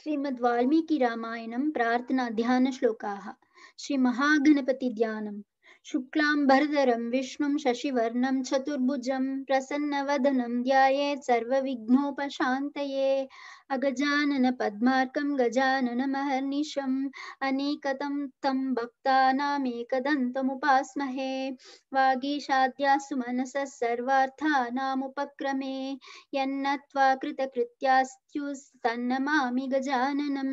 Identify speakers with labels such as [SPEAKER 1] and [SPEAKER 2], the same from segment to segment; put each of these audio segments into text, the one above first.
[SPEAKER 1] श्रीमद्वाल्मीकि रामायणं प्रार्थना महागणपति ध्यानम् शुक्लाम्बरधरं विष्णुं शशिवर्णं चतुर्भुजं प्रसन्नवदनं ध्यायेत् सर्वविघ्नोपशान्तये अगजाननपद्मार्कं गजाननमहर्निशम् अनेकतं तं भक्तानामेकदन्तमुपास्महे वागीशाद्यासु मनसः सर्वार्थानामुपक्रमे यन्नत्वा कृतकृत्यास्त्युस्तन्नमामि गजाननं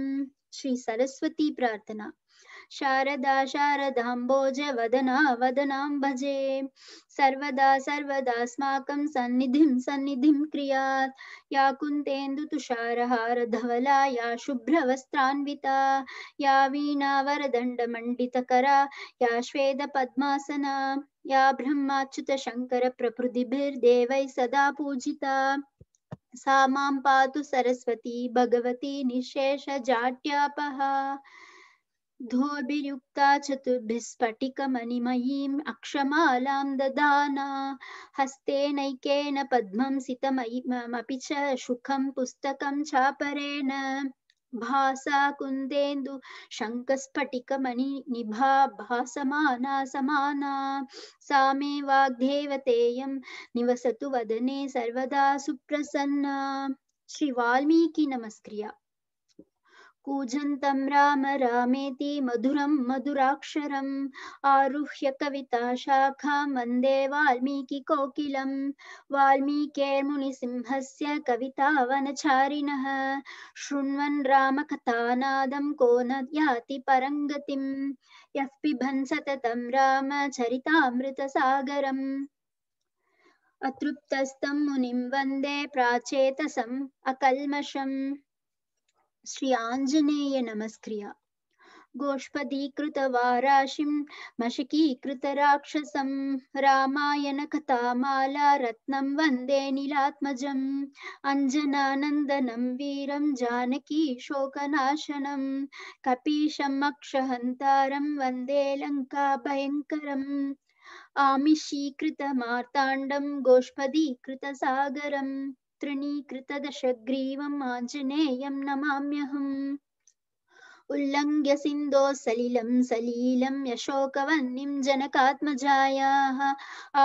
[SPEAKER 1] श्रीसरस्वती प्रार्थना शारदा वदना वदनां भजे सर्वदा सर्वदास्माकं सन्निधिं सन्निधिं क्रियात् या कुन्तेन्दुतुषारहारधवला या शुभ्रवस्त्रान्विता या वीणावरदण्डमण्डितकरा या श्वेदपद्मासना या ब्रह्माच्युतशङ्करप्रभृतिभिर्देवैः सदा पूजिता सा मां पातु सरस्वती भगवती निःशेषजाट्यापहा धोभियुक्ता चतुर्भिः स्फटिकमणिमयीम् अक्षमालां ददाना हस्तेनैकेन पद्मं सितमयिमपि च सुखं पुस्तकं चापरेण भासा कुन्देन्दु शङ्खस्फटिकमणि निभा भासमाना समाना सा मे वाग्देवतेयं निवसतु वदने सर्वदा सुप्रसन्ना श्रीवाल्मीकि नमस्क्रिया कूजन्तं राम रामेति मधुरं मधुराक्षरम् आरुह्य कविताशाखां वन्दे वाल्मीकिकोकिलं वाल्मीकेर्मुनिसिंहस्य कवितावनचारिणः शृण्वन् रामकथानादं को न याति परङ्गतिं यः पिबन् सततं रामचरितामृतसागरम् अतृप्तस्तं मुनिं वन्दे प्राचेतसम् अकल्मषम् श्री आंजनेय नमस्क्रिया राक्षसम वंदे गोष्पदीकृतवाराशिं मशकीकृतराक्षसं रामायणकथामालारत्नं जानकी शोकनाशनम अञ्जनानन्दनं वीरं वंदे लंका अक्षहन्तारं वन्दे लङ्काभयङ्करम् गोष्पदीकृत सागरम तृणीकृतदशग्रीवम् आञ्जनेयं नमाम्यहम् उल्लङ्घ्य सिन्धो सलिलं सलीलं यशोकवन्निं जनकात्मजायाः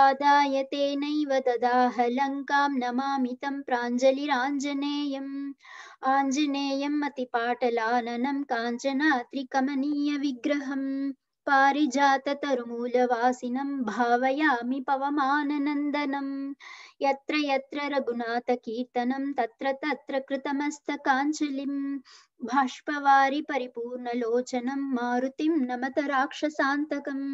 [SPEAKER 1] आदाय तेनैव तदाह लङ्कां नमामि तं प्राञ्जलिराञ्जनेयम् आञ्जनेयम् अतिपाटलाननं काञ्चनात्रिकमनीयविग्रहम् पारिजाततरुमूलवासिनं भावयामि पवमाननन्दनं यत्र यत्र रघुनाथकीर्तनं तत्र तत्र कृतमस्तकाञ्जलिं भाष्पवारि परिपूर्णलोचनं मारुतिं नमत राक्षसान्तकम्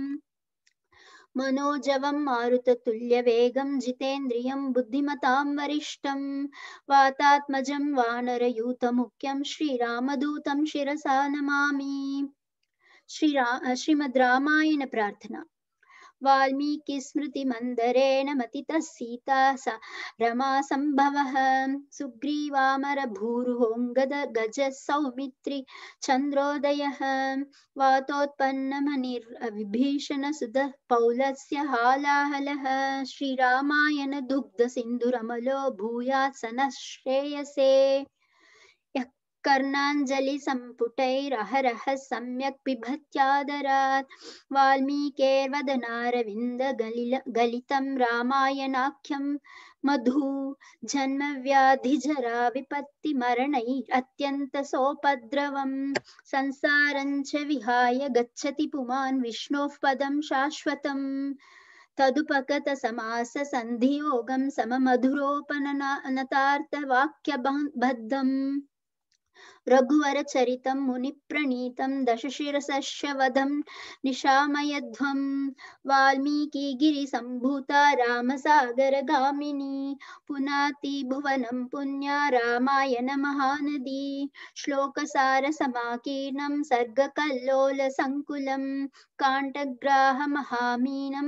[SPEAKER 1] मनोजवं मारुततुल्यवेगं जितेन्द्रियं बुद्धिमतां वरिष्ठं वातात्मजं वानरयूतमुख्यं श्रीरामदूतं शिरसा नमामि श्री रा श्रीमद् रामायण प्रार्थना वाल्मीकिस्मृतिमन्दिरेण मतितः सीता सा रमा सम्भवः सुग्रीवामरभूरुहोङ्गद गजः सौमित्रि चन्द्रोदयः वातोत्पन्नमनिर्विभीषणसुधः पौलस्य हालाहलः श्रीरामायणदुग्धसिन्धुरमलो भूयात् सनः श्रेयसे कर्णाञ्जलिसम्पुटैरहरः सम्यक् पिबत्यादरात् वाल्मीकेर्वदनारविन्दगलिल गलितं रामायणाख्यं मधु जन्मव्याधिजराविपत्तिमरणैरत्यन्तसोपद्रवम् संसारञ्च विहाय गच्छति पुमान् विष्णु पदम शाश्वत तदुपगत समास सन्धियोगं सममधुरोपननतार्थवाक्यबद्धम् रघुवर चरित मुनि प्रणीत रघुवरचरितं मुनिप्रणीतं दशशिरसश्यवधं निशामयध्वं वाल्मीकिगिरिसम्भूता रामसागरगामिनी पुनातिभुवनं पुण्या रामायण महानदी श्लोकसारसमाकीर्णं वंदे काण्टग्राहमहामीनं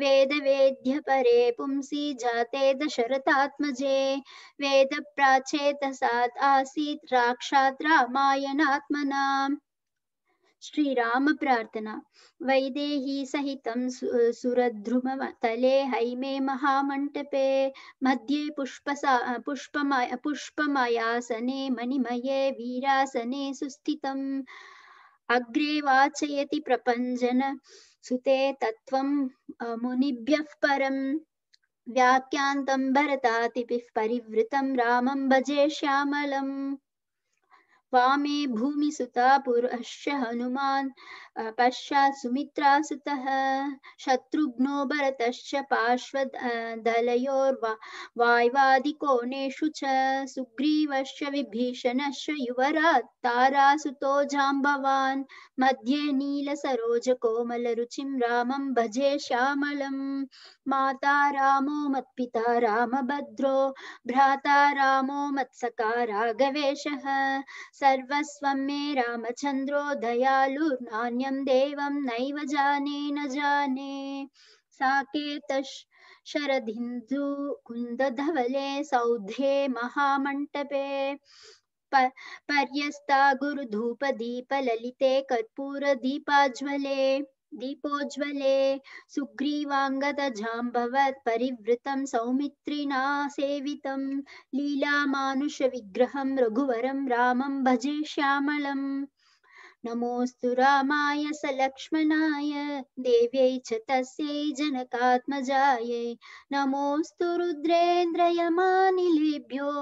[SPEAKER 1] वेद वेद्य परे पुंसि जाते दशरथात्मजे वेद प्राचेतसात् आसीत् राक्षात् श्रीराम प्रार्थना वैदेही सहितं सुरद्रुमतले हैमे महामण्टपे मध्ये मध्य पुष्पमय पुष्पमयासने मणिमये वीरासने सुस्थित अग्रे वाचयति प्रपंजन सुते तत्व मुनिभ्य परम व्याख्यान्तं भरतातिपिः परिवृतं रामं भजे श्यामलम् वामे भूमि सुता पुरुष हनुमान पश्चा सुमित्रा सुमित्रासुतः शत्रुघ्नो भरत पार्श्व भरतश्च पार्श्वदलयोर्वा वाय्वादिकोणेषु च सुग्रीवश्च विभीषणश्च युवरात् तारासुतो जाम्बवान् मध्ये नीलसरोजकोमलरुचिं रामं भजे श्यामलम् माता रामो मत्पिता भद्रो भ्राता रामो मत्सका राघवेशः सर्वस्व मे दयालु नान्यम देव नैव जाने न जाने शरदिंदु कुंद धवले सौधे महामंटपे पर्यस्ता कर्पूर दीपाज्वले दीपोज्ज्वले सुग्रीवाङ्गदजाम्भवत् सेवितम लीला मानुष विग्रहम रघुवरम रामम भजे श्यामलम नमोस्तु रामाय सलक्ष्मणाय देव्यै च तस्यै नमोस्तु रुद्रेन्द्रय मानिलेभ्यो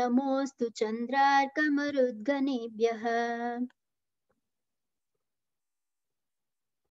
[SPEAKER 1] नमोस्तु चन्द्रार्कमरुद्गणेभ्यः